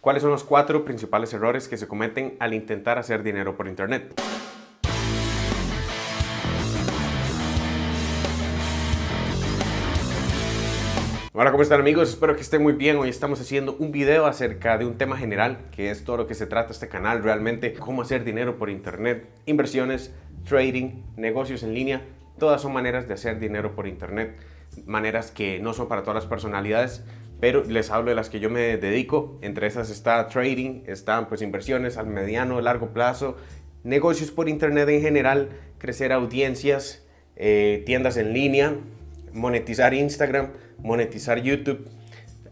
¿Cuáles son los cuatro principales errores que se cometen al intentar hacer dinero por Internet? Hola, ¿cómo están amigos? Espero que estén muy bien. Hoy estamos haciendo un video acerca de un tema general, que es todo lo que se trata este canal realmente, cómo hacer dinero por internet, inversiones, trading, negocios en línea, todas son maneras de hacer dinero por internet, maneras que no son para todas las personalidades, pero les hablo de las que yo me dedico. Entre esas está trading, están pues inversiones al mediano, largo plazo, negocios por internet en general, crecer audiencias, eh, tiendas en línea, monetizar Instagram, monetizar YouTube.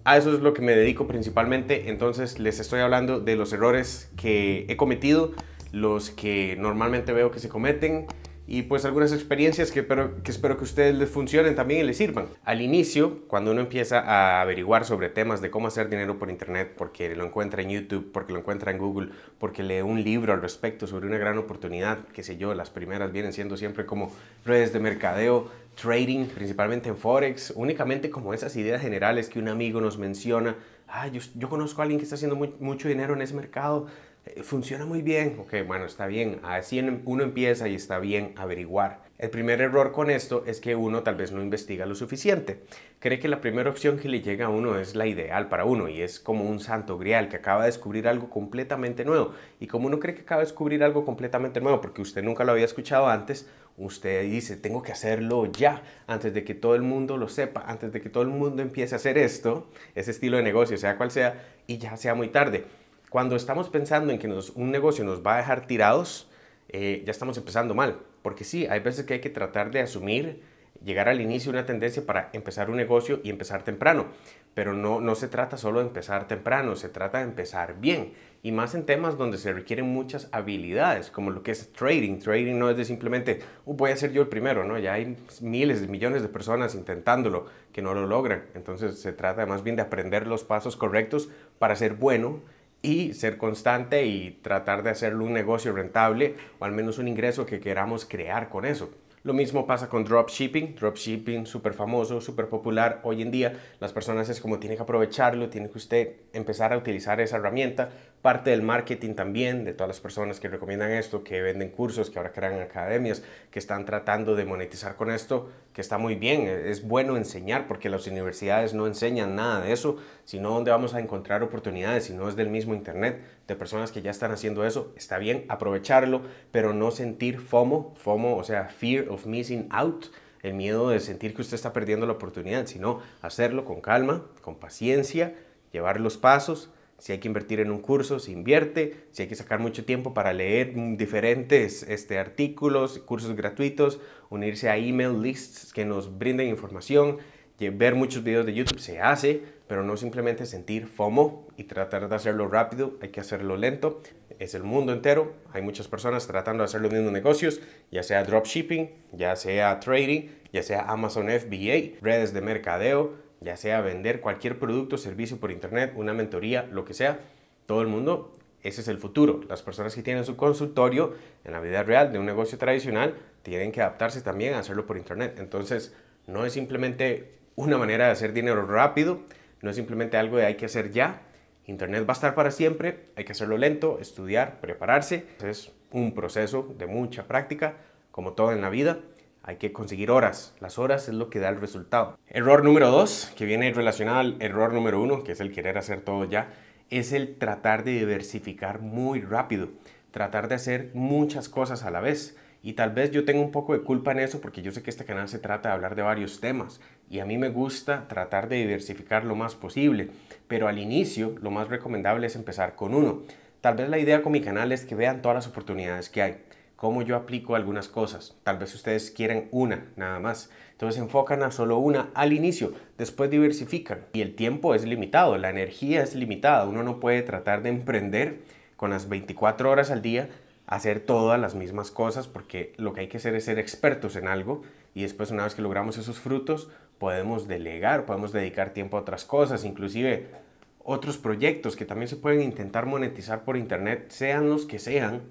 A eso es lo que me dedico principalmente, entonces les estoy hablando de los errores que he cometido, los que normalmente veo que se cometen, y pues algunas experiencias que espero, que ustedes les funcionen también y les sirvan. Al inicio, cuando uno empieza a averiguar sobre temas de cómo hacer dinero por internet, porque lo encuentra en YouTube, porque lo encuentra en Google, porque lee un libro al respecto sobre una gran oportunidad, qué sé yo, las primeras vienen siendo siempre como redes de mercadeo, trading, principalmente en Forex, únicamente como esas ideas generales que un amigo nos menciona, ah, yo, conozco a alguien que está haciendo mucho dinero en ese mercado, eh, funciona muy bien. Ok, bueno, está bien. Así uno empieza y está bien averiguar. El primer error con esto es que uno tal vez no investiga lo suficiente. Cree que la primera opción que le llega a uno es la ideal para uno y es como un santo grial que acaba de descubrir algo completamente nuevo. Y como uno cree que acaba de descubrir algo completamente nuevo porque usted nunca lo había escuchado antes, usted dice, tengo que hacerlo ya, antes de que todo el mundo lo sepa, antes de que todo el mundo empiece a hacer esto, ese estilo de negocio, sea cual sea, y ya sea muy tarde. Cuando estamos pensando en que un negocio nos va a dejar tirados, eh, ya estamos empezando mal. Porque sí, hay veces que hay que tratar de asumir, llegar al inicio de una tendencia para empezar un negocio y empezar temprano. Pero no, no se trata solo de empezar temprano, se trata de empezar bien. Y más en temas donde se requieren muchas habilidades, como lo que es trading. Trading no es de simplemente, uh, voy a ser yo el primero, ¿no? Ya hay miles de millones de personas intentándolo que no lo logran. Entonces se trata más bien de aprender los pasos correctos para ser bueno y ser constante y tratar de hacerlo un negocio rentable o al menos un ingreso que queramos crear con eso. Lo mismo pasa con dropshipping, dropshipping súper famoso, súper popular hoy en día. Las personas es como tienen que aprovecharlo, tiene que usted empezar a utilizar esa herramienta parte del marketing también, de todas las personas que recomiendan esto, que venden cursos, que ahora crean academias, que están tratando de monetizar con esto, que está muy bien, e-, es bueno enseñar porque las universidades no enseñan nada de eso, sino donde vamos a encontrar oportunidades, si no es del mismo Internet, de personas que ya están haciendo eso, está bien aprovecharlo, pero no sentir FOMO, FOMO, o sea, fear of missing out, el miedo de sentir que usted está perdiendo la oportunidad, sino hacerlo con calma, con paciencia, llevar los pasos, si hay que invertir en un curso, se invierte. Si hay que sacar mucho tiempo para leer diferentes este, artículos, cursos gratuitos, unirse a email lists que nos brinden información, ver muchos videos de YouTube, se hace, pero no simplemente sentir FOMO y tratar de hacerlo rápido, hay que hacerlo lento. Es el mundo entero, hay muchas personas tratando de hacer los negocios, ya sea dropshipping, ya sea trading, ya sea Amazon FBA, redes de mercadeo, ya sea vender cualquier producto, servicio por internet, una mentoría, lo que sea, todo el mundo, ese es el futuro. Las personas que tienen su consultorio en la vida real de un negocio tradicional tienen que adaptarse también a hacerlo por internet. Entonces, no es simplemente una manera de hacer dinero rápido, no es simplemente algo que hay que hacer ya. Internet va a estar para siempre, hay que hacerlo lento, estudiar, prepararse. Es un proceso de mucha práctica, como todo en la vida hay que conseguir horas. Las horas es lo que da el resultado. Error número dos, que viene relacionado al error número uno, que es el querer hacer todo ya, es el tratar de diversificar muy rápido, tratar de hacer muchas cosas a la vez. Y tal vez yo tenga un poco de culpa en eso porque yo sé que este canal se trata de hablar de varios temas y a mí me gusta tratar de diversificar lo más posible, pero al inicio lo más recomendable es empezar con uno. Tal vez la idea con mi canal es que vean todas las oportunidades que hay cómo yo aplico algunas cosas. Tal vez ustedes quieran una nada más. Entonces enfocan a solo una al inicio, después diversifican. Y el tiempo es limitado, la energía es limitada. Uno no puede tratar de emprender con las 24 horas al día, hacer todas las mismas cosas, porque lo que hay que hacer es ser expertos en algo. Y después una vez que logramos esos frutos, podemos delegar, podemos dedicar tiempo a otras cosas, inclusive otros proyectos que también se pueden intentar monetizar por internet, sean los que sean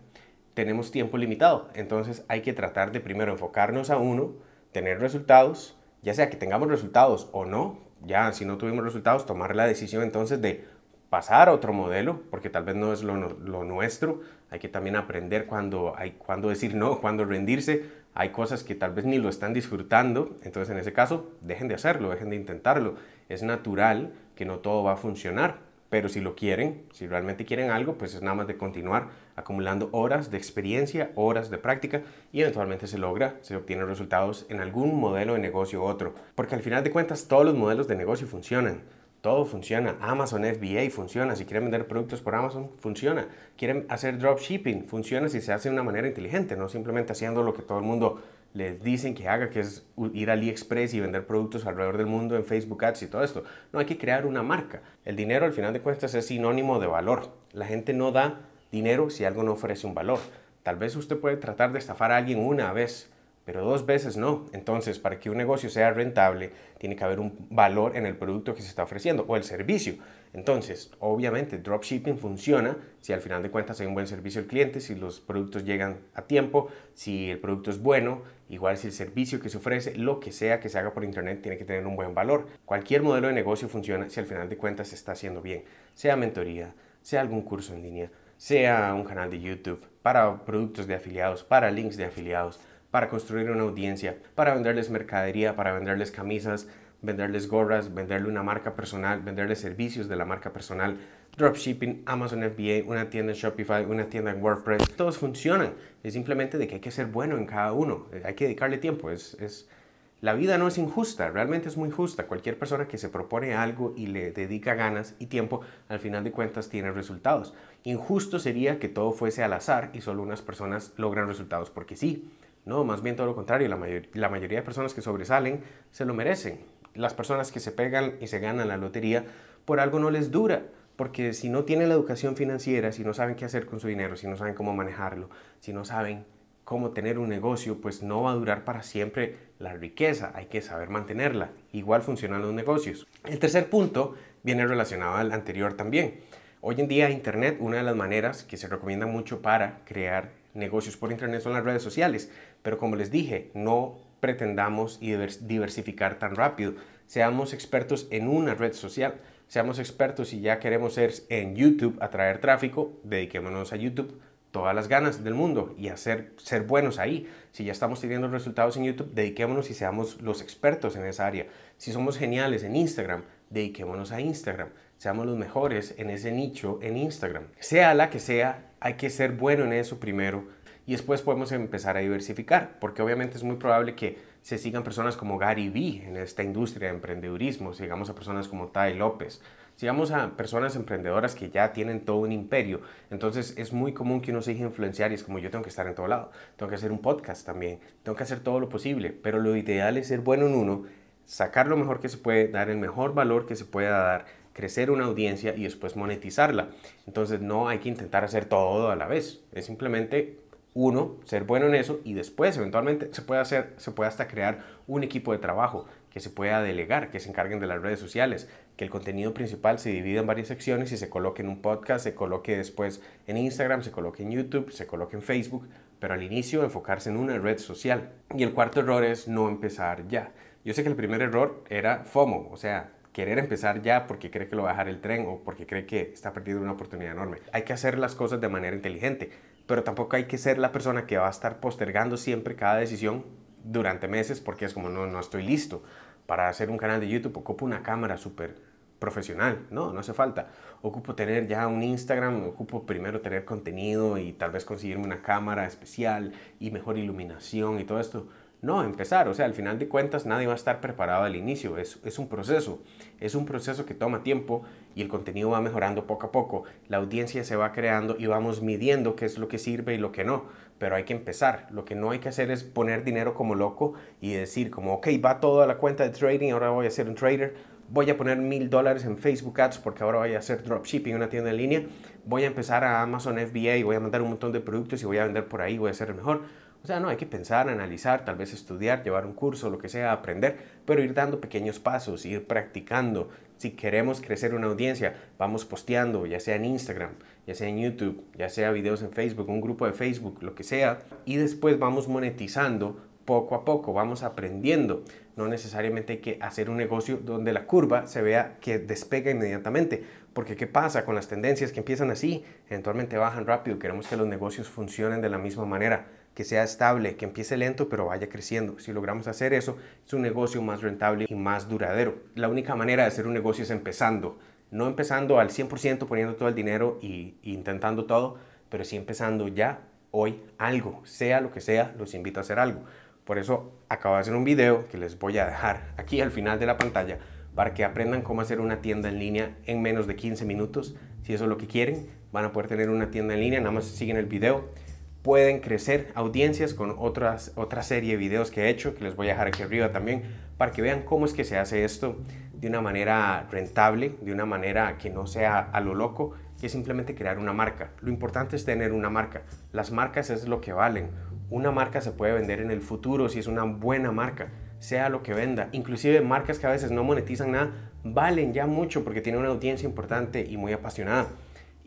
tenemos tiempo limitado. Entonces hay que tratar de primero enfocarnos a uno, tener resultados, ya sea que tengamos resultados o no, ya si no tuvimos resultados, tomar la decisión entonces de pasar a otro modelo, porque tal vez no es lo, nuestro. Hay que también aprender cuando, hay, cuando decir no, cuando rendirse. Hay cosas que tal vez ni lo están disfrutando. Entonces en ese caso, dejen de hacerlo, dejen de intentarlo. Es natural que no todo va a funcionar. Pero si lo quieren, si realmente quieren algo, pues es nada más de continuar acumulando horas de experiencia, horas de práctica y eventualmente se logra, se obtienen resultados en algún modelo de negocio u otro. Porque al final de cuentas todos los modelos de negocio funcionan. Todo funciona. Amazon FBA funciona. Si quieren vender productos por Amazon, funciona. Quieren hacer dropshipping, funciona si se hace de una manera inteligente, no simplemente haciendo lo que todo el mundo les dicen que haga, que es ir a AliExpress y vender productos alrededor del mundo en Facebook Ads y todo esto. No, hay que crear una marca. El dinero, al final de cuentas, es sinónimo de valor. La gente no da dinero si algo no ofrece un valor. Tal vez usted puede tratar de estafar a alguien una vez, pero dos veces no. Entonces, para que un negocio sea rentable, tiene que haber un valor en el producto que se está ofreciendo o el servicio. Entonces, obviamente, dropshipping funciona si al final de cuentas hay un buen servicio al cliente, si los productos llegan a tiempo, si el producto es bueno, Igual si el servicio que se ofrece, lo que sea que se haga por Internet, tiene que tener un buen valor. Cualquier modelo de negocio funciona si al final de cuentas se está haciendo bien, sea mentoría, sea algún curso en línea, sea un canal de YouTube, para productos de afiliados, para links de afiliados, para construir una audiencia, para venderles mercadería, para venderles camisas, venderles gorras, venderle una marca personal, venderle servicios de la marca personal, dropshipping, Amazon FBA, una tienda en Shopify, una tienda en WordPress, todos funcionan. Es simplemente de que hay que ser bueno en cada uno, hay que dedicarle tiempo. Es, la vida no es injusta, realmente es muy justa. Cualquier persona que se propone algo y le dedica ganas y tiempo, al final de cuentas tiene resultados. Injusto sería que todo fuese al azar y solo unas personas logran resultados porque sí. No, más bien todo lo contrario, la, la mayoría de personas que sobresalen se lo merecen. Las personas que se pegan y se ganan la lotería por algo no les dura porque si no tienen la educación financiera, si no saben qué hacer con su dinero, si no saben cómo manejarlo, si no saben cómo tener un negocio, pues no va a durar para siempre la riqueza, hay que saber mantenerla. Igual funcionan los negocios. El tercer punto viene relacionado al anterior también. Hoy en día Internet, una de las maneras que se recomienda mucho para crear negocios por Internet son las redes sociales, pero como les dije, no pretendamos diversificar tan rápido. Seamos expertos en una red social seamos expertos y ya queremos ser en YouTube, atraer tráfico, dediquémonos a YouTube todas las ganas del mundo y hacer ser buenos ahí. Si ya estamos teniendo resultados en YouTube, dediquémonos y seamos los expertos en esa área. Si somos geniales en Instagram, dediquémonos a Instagram. Seamos los mejores en ese nicho en Instagram. Sea la que sea, hay que ser bueno en eso primero y después podemos empezar a diversificar, porque obviamente es muy probable que se sigan personas como Gary Vee en esta industria de emprendedurismo, sigamos a personas como Tai López, sigamos a personas emprendedoras que ya tienen todo un imperio. Entonces es muy común que uno se deje influenciar y es como yo tengo que estar en todo lado, tengo que hacer un podcast también, tengo que hacer todo lo posible, pero lo ideal es ser bueno en uno, sacar lo mejor que se puede, dar el mejor valor que se pueda dar, crecer una audiencia y después monetizarla. Entonces no hay que intentar hacer todo a la vez, es simplemente uno, ser bueno en eso y después eventualmente se puede hacer, se puede hasta crear un equipo de trabajo que se pueda delegar, que se encarguen de las redes sociales, que el contenido principal se divida en varias secciones y se coloque en un podcast, se coloque después en Instagram, se coloque en YouTube, se coloque en Facebook, pero al inicio enfocarse en una red social. Y el cuarto error es no empezar ya. Yo sé que el primer error era FOMO, o sea, querer empezar ya porque cree que lo va a dejar el tren o porque cree que está perdiendo una oportunidad enorme. Hay que hacer las cosas de manera inteligente pero tampoco hay que ser la persona que va a estar postergando siempre cada decisión durante meses porque es como, no, no estoy listo para hacer un canal de YouTube, ocupo una cámara súper profesional, no, no hace falta. Ocupo tener ya un Instagram, ocupo primero tener contenido y tal vez conseguirme una cámara especial y mejor iluminación y todo esto no, empezar, o sea, al final de cuentas nadie va a estar preparado al inicio, es, un proceso, es un proceso que toma tiempo y el contenido va mejorando poco a poco, la audiencia se va creando y vamos midiendo qué es lo que sirve y lo que no, pero hay que empezar, lo que no hay que hacer es poner dinero como loco y decir como, ok, va todo a la cuenta de trading, ahora voy a ser un trader, voy a poner mil dólares en Facebook Ads porque ahora voy a hacer dropshipping, una tienda en línea, voy a empezar a Amazon FBA y voy a mandar un montón de productos y voy a vender por ahí, voy a ser mejor o sea, no, hay que pensar, analizar, tal vez estudiar, llevar un curso, lo que sea, aprender, pero ir dando pequeños pasos, ir practicando. Si queremos crecer una audiencia, vamos posteando, ya sea en Instagram, ya sea en YouTube, ya sea videos en Facebook, un grupo de Facebook, lo que sea, y después vamos monetizando poco a poco, vamos aprendiendo. No necesariamente hay que hacer un negocio donde la curva se vea que despega inmediatamente, porque ¿qué pasa con las tendencias que empiezan así? Eventualmente bajan rápido, queremos que los negocios funcionen de la misma manera que sea estable, que empiece lento pero vaya creciendo. Si logramos hacer eso, es un negocio más rentable y más duradero. La única manera de hacer un negocio es empezando, no empezando al 100% poniendo todo el dinero y, intentando todo, pero sí empezando ya hoy algo, sea lo que sea, los invito a hacer algo. Por eso acabo de hacer un video que les voy a dejar aquí al final de la pantalla para que aprendan cómo hacer una tienda en línea en menos de 15 minutos. Si eso es lo que quieren, van a poder tener una tienda en línea, nada más siguen el video pueden crecer audiencias con otras, otra serie de videos que he hecho, que les voy a dejar aquí arriba también, para que vean cómo es que se hace esto de una manera rentable, de una manera que no sea a lo loco, que es simplemente crear una marca. Lo importante es tener una marca. Las marcas es lo que valen. Una marca se puede vender en el futuro si es una buena marca, sea lo que venda. Inclusive marcas que a veces no monetizan nada, valen ya mucho porque tienen una audiencia importante y muy apasionada.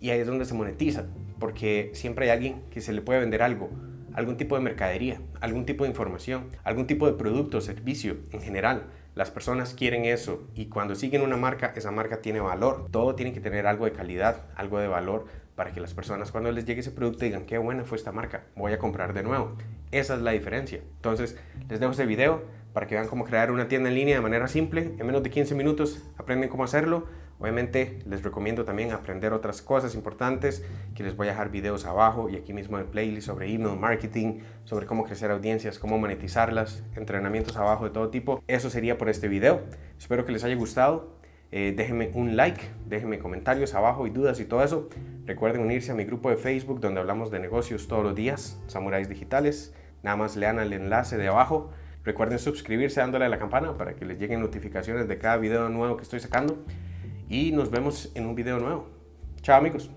Y ahí es donde se monetiza porque siempre hay alguien que se le puede vender algo, algún tipo de mercadería, algún tipo de información, algún tipo de producto o servicio en general. Las personas quieren eso y cuando siguen una marca, esa marca tiene valor. Todo tiene que tener algo de calidad, algo de valor para que las personas cuando les llegue ese producto digan, qué buena fue esta marca, voy a comprar de nuevo. Esa es la diferencia. Entonces, les dejo este video para que vean cómo crear una tienda en línea de manera simple. En menos de 15 minutos aprenden cómo hacerlo. Obviamente les recomiendo también aprender otras cosas importantes que les voy a dejar videos abajo y aquí mismo en playlist sobre email marketing, sobre cómo crecer audiencias, cómo monetizarlas, entrenamientos abajo de todo tipo. Eso sería por este video. Espero que les haya gustado. Eh, déjenme un like, déjenme comentarios abajo y dudas y todo eso. Recuerden unirse a mi grupo de Facebook donde hablamos de negocios todos los días, Samuráis Digitales. Nada más lean el enlace de abajo. Recuerden suscribirse dándole a la campana para que les lleguen notificaciones de cada video nuevo que estoy sacando y nos vemos en un video nuevo. Chao amigos.